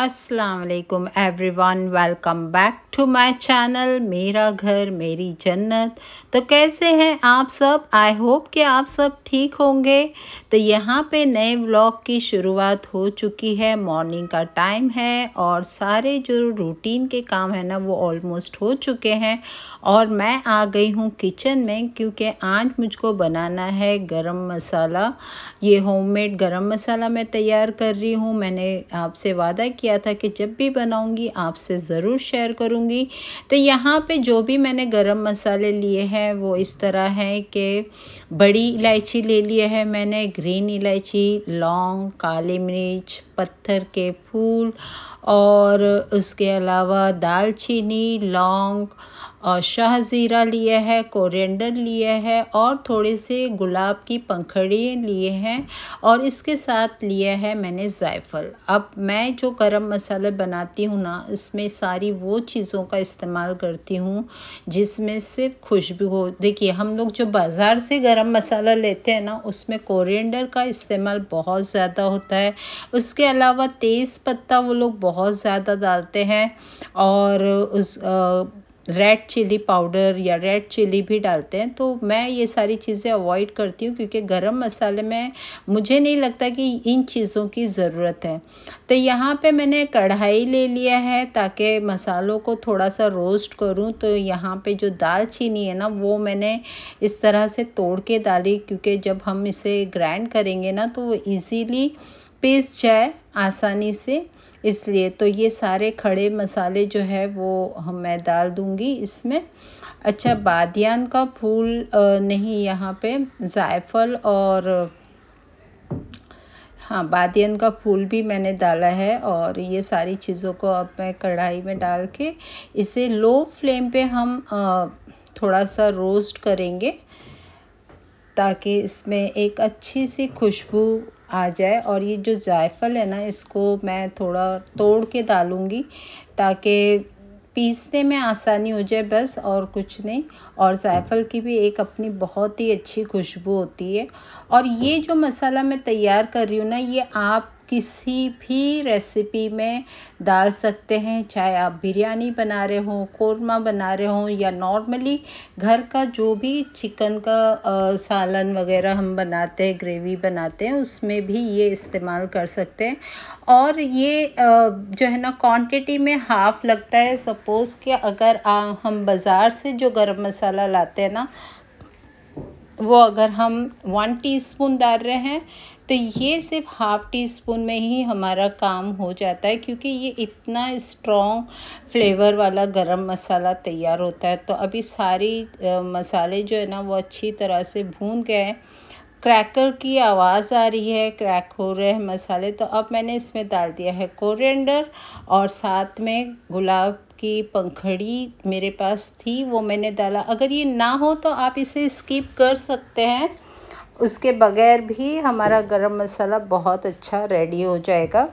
असलकुम everyone welcome back to my channel मेरा घर मेरी जन्नत तो कैसे हैं आप सब आई होप कि आप सब ठीक होंगे तो यहाँ पे नए व्लॉग की शुरुआत हो चुकी है मॉर्निंग का टाइम है और सारे जो रूटीन के काम है ना वो ऑलमोस्ट हो चुके हैं और मैं आ गई हूँ किचन में क्योंकि आज मुझको बनाना है गरम मसाला ये होममेड गरम मसाला मैं तैयार कर रही हूँ मैंने आपसे वादा किया किया था कि जब भी बनाऊंगी आपसे ज़रूर शेयर करूँगी तो यहाँ पे जो भी मैंने गरम मसाले लिए हैं वो इस तरह है कि बड़ी इलायची ले लिए है मैंने ग्रीन इलायची लौंग काली मिर्च पत्थर के फूल और उसके अलावा दालचीनी लौंग और शाहज़ीरा लिया है कोरिएंडर लिया है और थोड़े से गुलाब की पंखड़ी लिए हैं और इसके साथ लिया है मैंने जायफल अब मैं जो गरम मसाले बनाती हूँ ना इसमें सारी वो चीज़ों का इस्तेमाल करती हूँ जिसमें सिर्फ खुशबू हो देखिए हम लोग जो बाज़ार से गरम मसाला लेते हैं ना उसमें कोरिएंडर का इस्तेमाल बहुत ज़्यादा होता है उसके अलावा तेज़ पत्ता वो लोग बहुत ज़्यादा डालते हैं और उस आ, रेड चिली पाउडर या रेड चिली भी डालते हैं तो मैं ये सारी चीज़ें अवॉइड करती हूँ क्योंकि गरम मसाले में मुझे नहीं लगता कि इन चीज़ों की ज़रूरत है तो यहाँ पे मैंने कढ़ाई ले लिया है ताकि मसालों को थोड़ा सा रोस्ट करूँ तो यहाँ पे जो दालचीनी है ना वो मैंने इस तरह से तोड़ के डाली क्योंकि जब हम इसे ग्राइंड करेंगे ना तो वो ईज़ीली पीस जाए आसानी से इसलिए तो ये सारे खड़े मसाले जो है वो हम मैं डाल दूँगी इसमें अच्छा बादियान का फूल नहीं यहाँ पे जायफल और हाँ बादियान का फूल भी मैंने डाला है और ये सारी चीज़ों को अब मैं कढ़ाई में डाल के इसे लो फ्लेम पे हम थोड़ा सा रोस्ट करेंगे ताकि इसमें एक अच्छी सी खुशबू आ जाए और ये जो जायफल है ना इसको मैं थोड़ा तोड़ के डालूँगी ताकि पीसने में आसानी हो जाए बस और कुछ नहीं और जायफल की भी एक अपनी बहुत ही अच्छी खुशबू होती है और ये जो मसाला मैं तैयार कर रही हूँ ना ये आप किसी भी रेसिपी में डाल सकते हैं चाहे आप बिरयानी बना रहे हों कोरमा बना रहे हों या नॉर्मली घर का जो भी चिकन का आ, सालन वगैरह हम बनाते हैं ग्रेवी बनाते हैं उसमें भी ये इस्तेमाल कर सकते हैं और ये आ, जो है ना क्वांटिटी में हाफ़ लगता है सपोज़ कि अगर आ, हम बाज़ार से जो गर्म मसाला लाते हैं ना वो अगर हम वन टीस्पून डाल रहे हैं तो ये सिर्फ हाफ़ टी स्पून में ही हमारा काम हो जाता है क्योंकि ये इतना स्ट्रॉन्ग फ्लेवर वाला गरम मसाला तैयार होता है तो अभी सारी मसाले जो है ना वो अच्छी तरह से भून गए हैं क्रैकर की आवाज़ आ रही है क्रैक हो रहे हैं मसाले तो अब मैंने इसमें डाल दिया है कोरिएंडर और साथ में गुलाब की पंखड़ी मेरे पास थी वो मैंने डाला अगर ये ना हो तो आप इसे स्किप कर सकते हैं उसके बगैर भी हमारा गरम मसाला बहुत अच्छा रेडी हो जाएगा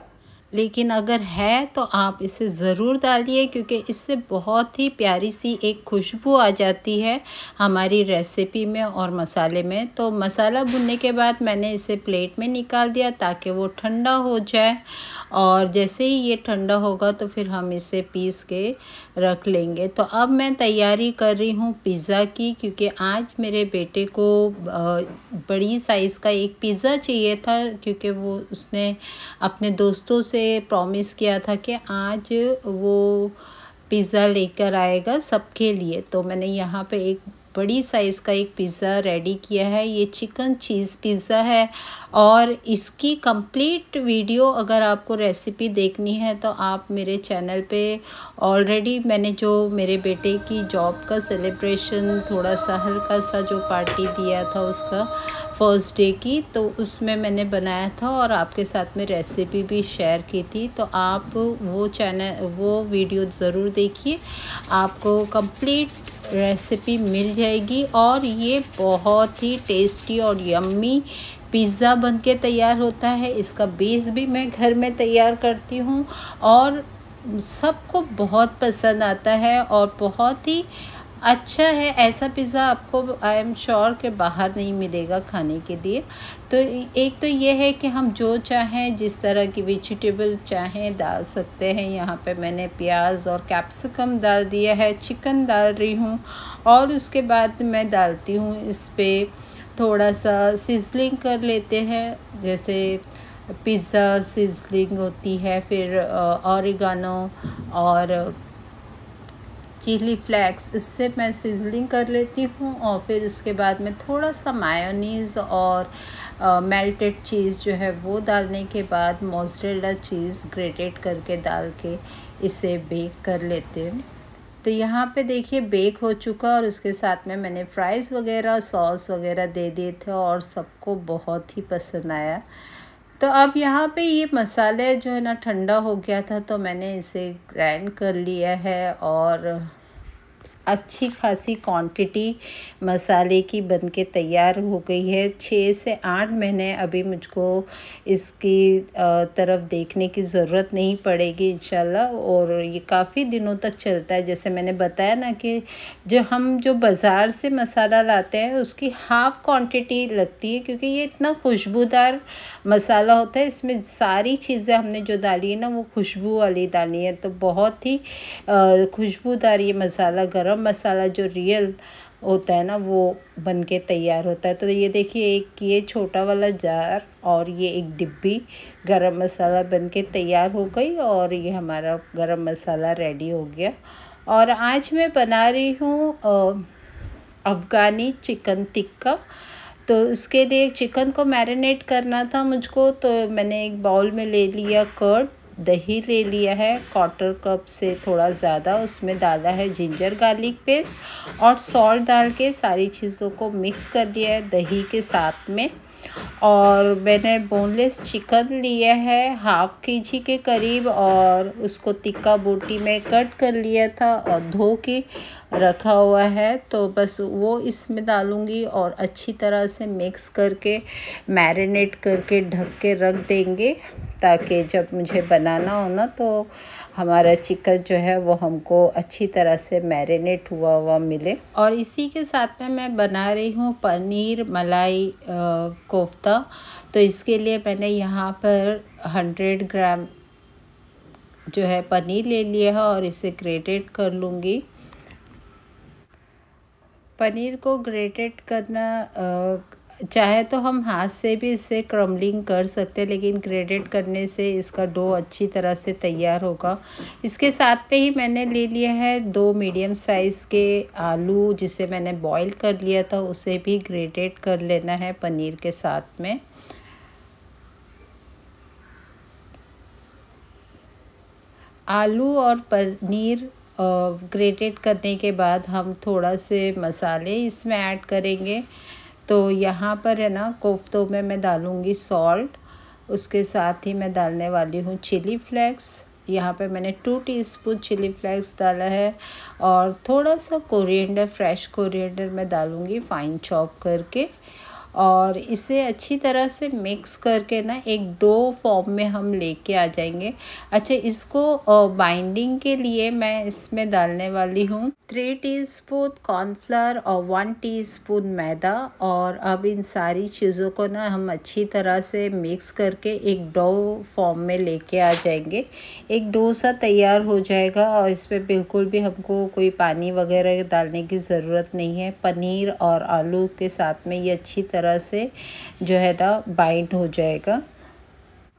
लेकिन अगर है तो आप इसे ज़रूर डालिए क्योंकि इससे बहुत ही प्यारी सी एक खुशबू आ जाती है हमारी रेसिपी में और मसाले में तो मसाला भुनने के बाद मैंने इसे प्लेट में निकाल दिया ताकि वो ठंडा हो जाए और जैसे ही ये ठंडा होगा तो फिर हम इसे पीस के रख लेंगे तो अब मैं तैयारी कर रही हूँ पिज़्ज़ा की क्योंकि आज मेरे बेटे को बड़ी साइज़ का एक पिज़्ज़ा चाहिए था क्योंकि वो उसने अपने दोस्तों से प्रॉमिस किया था कि आज वो पिज़्ज़ा लेकर आएगा सबके लिए तो मैंने यहाँ पे एक बड़ी साइज़ का एक पिज़्ज़ा रेडी किया है ये चिकन चीज़ पिज़्ज़ा है और इसकी कंप्लीट वीडियो अगर आपको रेसिपी देखनी है तो आप मेरे चैनल पे ऑलरेडी मैंने जो मेरे बेटे की जॉब का सेलिब्रेशन थोड़ा सा हल्का सा जो पार्टी दिया था उसका फर्स्ट डे की तो उसमें मैंने बनाया था और आपके साथ में रेसिपी भी शेयर की थी तो आप वो चैनल वो वीडियो ज़रूर देखिए आपको कंप्लीट रेसिपी मिल जाएगी और ये बहुत ही टेस्टी और यम्मी पिज़्ज़ा बन के तैयार होता है इसका बेस भी मैं घर में तैयार करती हूँ और सबको बहुत पसंद आता है और बहुत ही अच्छा है ऐसा पिज़्ज़ा आपको आई एम श्योर के बाहर नहीं मिलेगा खाने के लिए तो एक तो ये है कि हम जो चाहें जिस तरह की वेजिटेबल चाहें डाल सकते हैं यहाँ पे मैंने प्याज और कैप्सिकम डाल दिया है चिकन डाल रही हूँ और उसके बाद मैं डालती हूँ इस पर थोड़ा सा सिजलिंग कर लेते हैं जैसे पिज़्ज़ा सिजलिंग होती है फिर औरगानो और चिली फ्लैक्स इससे मैं सीजलिंग कर लेती हूँ और फिर उसके बाद में थोड़ा सा मायोनीज़ और मेल्टेड चीज़ जो है वो डालने के बाद मोजरेला चीज़ ग्रेटेड करके डाल के इसे बेक कर लेते हैं तो यहाँ पे देखिए बेक हो चुका और उसके साथ में मैंने फ्राइज़ वगैरह सॉस वगैरह दे दिए थे और सबको बहुत ही पसंद आया तो अब यहाँ पे ये मसाले जो है ना ठंडा हो गया था तो मैंने इसे ग्राइंड कर लिया है और अच्छी खासी क्वांटिटी मसाले की बन के तैयार हो गई है छः से आठ महीने अभी मुझको इसकी तरफ देखने की ज़रूरत नहीं पड़ेगी इन और ये काफ़ी दिनों तक चलता है जैसे मैंने बताया ना कि जो हम जो बाज़ार से मसाला लाते हैं उसकी हाफ़ क्वांटिटी लगती है क्योंकि ये इतना खुशबूदार मसाला होता है इसमें सारी चीज़ें हमने जो डाली है ना वो खुशबू वाली डाली है तो बहुत ही खुशबूदार ये मसाला गरम मसाला जो रियल होता है ना वो बन के तैयार होता है तो ये देखिए एक ये छोटा वाला जार और ये एक डिब्बी गरम मसाला बन के तैयार हो गई और ये हमारा गरम मसाला रेडी हो गया और आज मैं बना रही हूँ अफ़गानी चिकन टिक्का तो उसके लिए चिकन को मैरिनेट करना था मुझको तो मैंने एक बाउल में ले लिया कर्ड दही ले लिया है क्वार्टर कप से थोड़ा ज़्यादा उसमें डाला है जिंजर गार्लिक पेस्ट और सॉल्ट डाल के सारी चीज़ों को मिक्स कर दिया है दही के साथ में और मैंने बोनलेस चिकन लिया है हाफ़ के जी के करीब और उसको तिक्का बोटी में कट कर लिया था और धो के रखा हुआ है तो बस वो इसमें डालूँगी और अच्छी तरह से मिक्स करके मैरिनेट करके ढक के रख देंगे ताकि जब मुझे बनाना हो ना तो हमारा चिकन जो है वो हमको अच्छी तरह से मैरिनेट हुआ हुआ मिले और इसी के साथ में मैं बना रही हूँ पनीर मलाई कोफ्ता तो इसके लिए मैंने यहाँ पर हंड्रेड ग्राम जो है पनीर ले लिया है और इसे ग्रेटेड कर लूँगी पनीर को ग्रेटेड करना चाहे तो हम हाथ से भी इसे क्रमलिंग कर सकते हैं लेकिन ग्रेडेड करने से इसका डो अच्छी तरह से तैयार होगा इसके साथ पे ही मैंने ले लिया है दो मीडियम साइज़ के आलू जिसे मैंने बॉईल कर लिया था उसे भी ग्रेडेड कर लेना है पनीर के साथ में आलू और पनीर ग्रेटेड करने के बाद हम थोड़ा से मसाले इसमें ऐड करेंगे तो यहाँ पर है ना कोफ्तों में मैं डालूँगी सॉल्ट उसके साथ ही मैं डालने वाली हूँ चिली फ्लेक्स यहाँ पे मैंने टू टीस्पून चिली फ्लेक्स डाला है और थोड़ा सा कोरिएंडर फ्रेश कोरिएंडर मैं डालूँगी फाइन चॉप करके और इसे अच्छी तरह से मिक्स करके ना एक डो फॉर्म में हम लेके आ जाएंगे अच्छा इसको बाइंडिंग के लिए मैं इसमें डालने वाली हूँ थ्री टीस्पून कॉर्नफ्लर और वन टीस्पून मैदा और अब इन सारी चीज़ों को ना हम अच्छी तरह से मिक्स करके एक डो फॉर्म में लेके आ जाएंगे एक डो सा तैयार हो जाएगा और इसमें बिल्कुल भी हमको कोई पानी वगैरह डालने की ज़रूरत नहीं है पनीर और आलू के साथ में ये अच्छी तरह तरह से जो है ना बाइंड हो जाएगा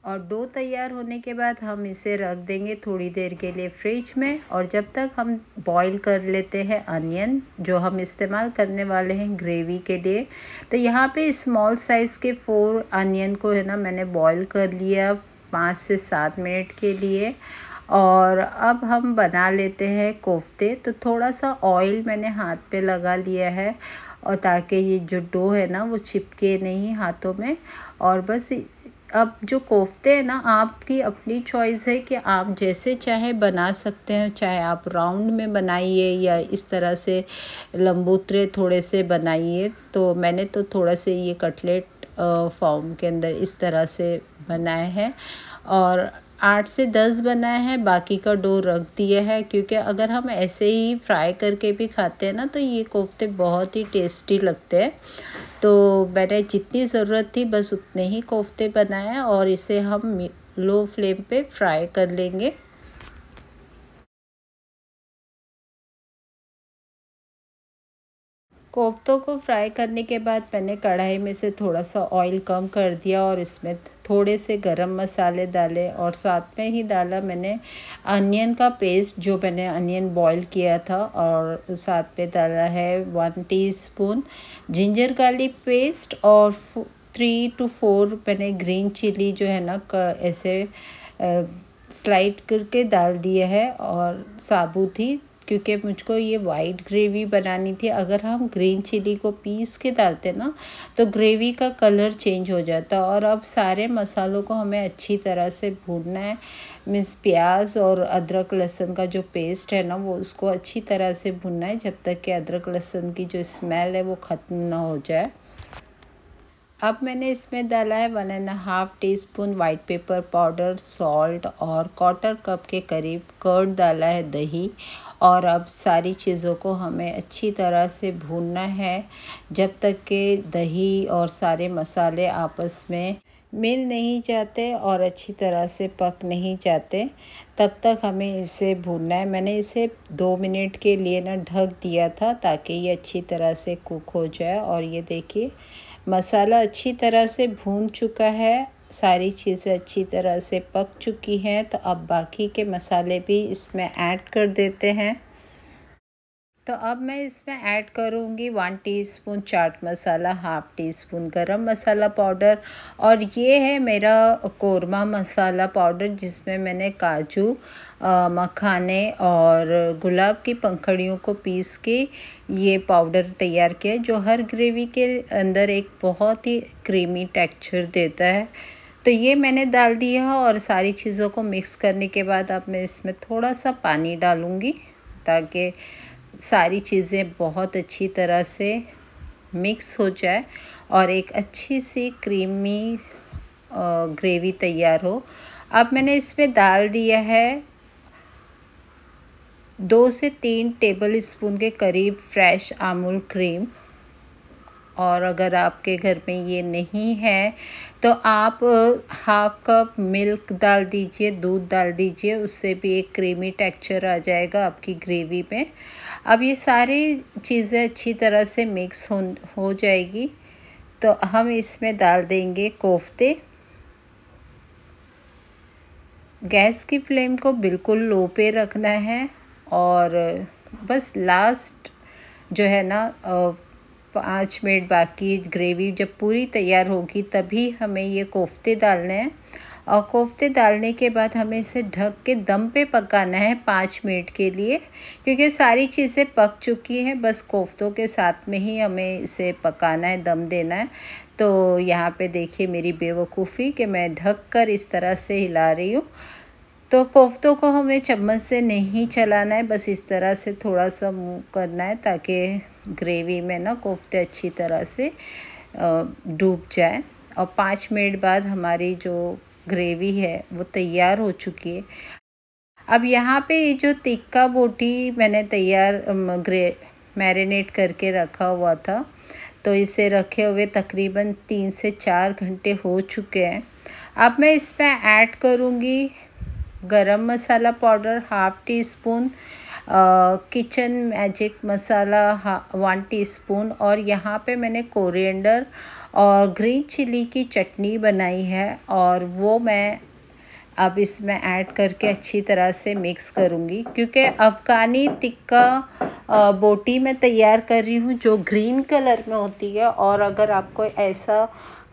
और डो तैयार होने के बाद हम इसे रख देंगे थोड़ी देर के लिए फ्रिज में और जब तक हम बॉईल कर लेते हैं अनियन जो हम इस्तेमाल करने वाले हैं ग्रेवी के लिए तो यहाँ पे स्मॉल साइज़ के फोर अनियन को है ना मैंने बॉईल कर लिया पाँच से सात मिनट के लिए और अब हम बना लेते हैं कोफ्ते तो थोड़ा सा ऑयल मैंने हाथ पे लगा लिया है और ताकि ये जो डो है ना वो छिपके नहीं हाथों में और बस अब जो कोफ्ते हैं ना आपकी अपनी चॉइस है कि आप जैसे चाहे बना सकते हैं चाहे आप राउंड में बनाइए या इस तरह से लम्बूतरे थोड़े से बनाइए तो मैंने तो थोड़ा से ये कटलेट फॉर्म के अंदर इस तरह से बनाए हैं और आठ से दस बनाए है बाकी का डो रख दिया है क्योंकि अगर हम ऐसे ही फ्राई करके भी खाते हैं ना तो ये कोफ्ते बहुत ही टेस्टी लगते हैं तो मैंने जितनी ज़रूरत थी बस उतने ही कोफ्ते बनाए और इसे हम लो फ्लेम पे फ्राई कर लेंगे कोफ्तों को फ्राई करने के बाद मैंने कढ़ाई में से थोड़ा सा ऑयल कम कर दिया और इसमें थोड़े से गरम मसाले डाले और साथ में ही डाला मैंने अनियन का पेस्ट जो मैंने अनियन बॉईल किया था और साथ में डाला है one teaspoon ginger garlic paste और थ्री टू फोर मैंने ग्रीन चिली जो है ना ऐसे स्लाइड करके डाल दिया है और साबुत ही क्योंकि मुझको ये वाइट ग्रेवी बनानी थी अगर हम ग्रीन चिली को पीस के डालते ना तो ग्रेवी का कलर चेंज हो जाता और अब सारे मसालों को हमें अच्छी तरह से भूनना है मीन्स प्याज और अदरक लहसुन का जो पेस्ट है ना वो उसको अच्छी तरह से भूनना है जब तक कि अदरक लहसुन की जो स्मेल है वो ख़त्म ना हो जाए अब मैंने इसमें डाला है one and half teaspoon white pepper powder salt और क्वार्टर कप के करीब कर्ड डाला है दही और अब सारी चीज़ों को हमें अच्छी तरह से भूनना है जब तक के दही और सारे मसाले आपस में मिल नहीं जाते और अच्छी तरह से पक नहीं जाते तब तक हमें इसे भूनना है मैंने इसे दो मिनट के लिए ना ढक दिया था ताकि ये अच्छी तरह से कुक हो जाए और ये देखिए मसाला अच्छी तरह से भून चुका है सारी चीज़ें अच्छी तरह से पक चुकी हैं तो अब बाकी के मसाले भी इसमें ऐड कर देते हैं तो अब मैं इसमें ऐड करूँगी one teaspoon chaat masala half teaspoon garam masala powder और ये है मेरा कोरमा मसाला पाउडर जिसमें मैंने काजू मखाने और गुलाब की पंखड़ियों को पीस के ये पाउडर तैयार किया जो हर ग्रेवी के अंदर एक बहुत ही क्रीमी टेक्सचर देता है तो ये मैंने डाल दिया है और सारी चीज़ों को मिक्स करने के बाद अब मैं इसमें थोड़ा सा पानी डालूँगी ताकि सारी चीज़ें बहुत अच्छी तरह से मिक्स हो जाए और एक अच्छी सी क्रीमी ग्रेवी तैयार हो अब मैंने इसमें डाल दिया है दो से तीन टेबल स्पून के करीब फ्रेश आमूल क्रीम और अगर आपके घर में ये नहीं है तो आप हाफ कप मिल्क डाल दीजिए दूध डाल दीजिए उससे भी एक क्रीमी टेक्सचर आ जाएगा आपकी ग्रेवी में अब ये सारी चीज़ें अच्छी तरह से मिक्स हो हो जाएगी तो हम इसमें डाल देंगे कोफ्ते गैस की फ्लेम को बिल्कुल लो पे रखना है और बस लास्ट जो है ना पाँच मिनट बाकी ग्रेवी जब पूरी तैयार होगी तभी हमें ये कोफ्ते डालने हैं और कोफ्ते डालने के बाद हमें इसे ढक के दम पे पकाना है पाँच मिनट के लिए क्योंकि सारी चीज़ें पक चुकी हैं बस कोफ्तों के साथ में ही हमें इसे पकाना है दम देना है तो यहाँ पे देखिए मेरी बेवकूफ़ी कि मैं ढक कर इस तरह से हिला रही हूँ तो कोफ्तों को हमें चम्मच से नहीं चलाना है बस इस तरह से थोड़ा सा मूव करना है ताकि ग्रेवी में ना कोफ्ते अच्छी तरह से डूब जाए और पाँच मिनट बाद हमारी जो ग्रेवी है वो तैयार हो चुकी है अब यहाँ पे ये जो तिक्का बोटी मैंने तैयार ग्रे मैरिनेट करके रखा हुआ था तो इसे रखे हुए तकरीबन तीन से चार घंटे हो चुके हैं अब मैं इसमें ऐड करूँगी garam masala powder half teaspoon kitchen magic masala one teaspoon और यहाँ पे मैंने कोरिएंडर और ग्रीन चिली की चटनी बनाई है और वो मैं अब इसमें ऐड करके अच्छी तरह से मिक्स करूँगी क्योंकि अफगानी टिक्का बोटी मैं तैयार कर रही हूँ जो ग्रीन कलर में होती है और अगर आपको ऐसा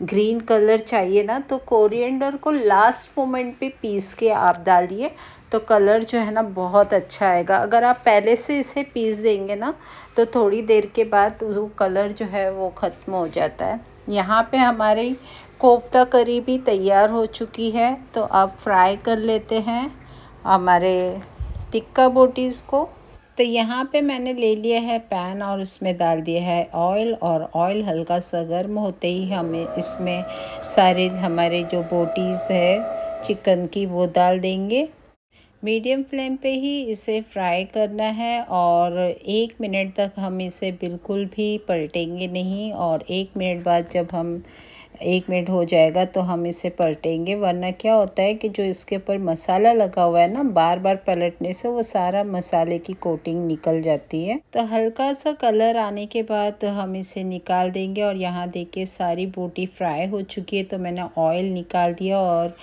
ग्रीन कलर चाहिए ना तो कोरिएंडर को लास्ट मोमेंट पे पीस के आप डालिए तो कलर जो है ना बहुत अच्छा आएगा अगर आप पहले से इसे पीस देंगे ना तो थोड़ी देर के बाद वो कलर जो है वो ख़त्म हो जाता है यहाँ पे हमारी कोफ्ता करी भी तैयार हो चुकी है तो आप फ्राई कर लेते हैं हमारे टिक्का बोटीज़ को तो यहाँ पे मैंने ले लिया है पैन और उसमें डाल दिया है ऑयल और ऑयल हल्का सा गर्म होते ही हमें इसमें सारे हमारे जो बोटीज़ है चिकन की वो डाल देंगे मीडियम फ्लेम पे ही इसे फ्राई करना है और एक मिनट तक हम इसे बिल्कुल भी पलटेंगे नहीं और एक मिनट बाद जब हम एक मिनट हो जाएगा तो हम इसे पलटेंगे वरना क्या होता है कि जो इसके ऊपर मसाला लगा हुआ है ना बार बार पलटने से वो सारा मसाले की कोटिंग निकल जाती है तो हल्का सा कलर आने के बाद हम इसे निकाल देंगे और यहाँ देखिए सारी बोटी फ्राई हो चुकी है तो मैंने ऑयल निकाल दिया और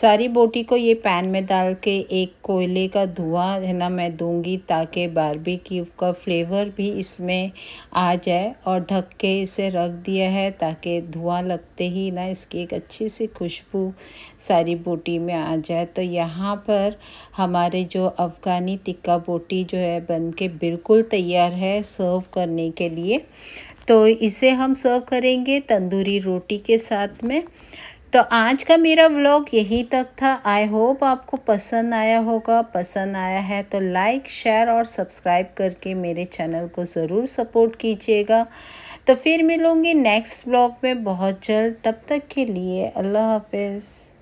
सारी बोटी को ये पैन में डाल के एक कोयले का धुआँ है ना मैं दूँगी ताकि बारबेक्यू का फ्लेवर भी इसमें आ जाए और ढक के इसे रख दिया है ताकि धुआँ लग लगते ही ना इसकी एक अच्छी सी खुशबू सारी बोटी में आ जाए तो यहाँ पर हमारे जो अफ़गानी टिक्का बोटी जो है बन के बिल्कुल तैयार है सर्व करने के लिए तो इसे हम सर्व करेंगे तंदूरी रोटी के साथ में तो आज का मेरा व्लॉग यहीं तक था आई होप आपको पसंद आया होगा पसंद आया है तो लाइक शेयर और सब्सक्राइब करके मेरे चैनल को ज़रूर सपोर्ट कीजिएगा तो फिर मिलूँगी नेक्स्ट ब्लॉग में बहुत जल्द तब तक के लिए अल्लाह हाफिज़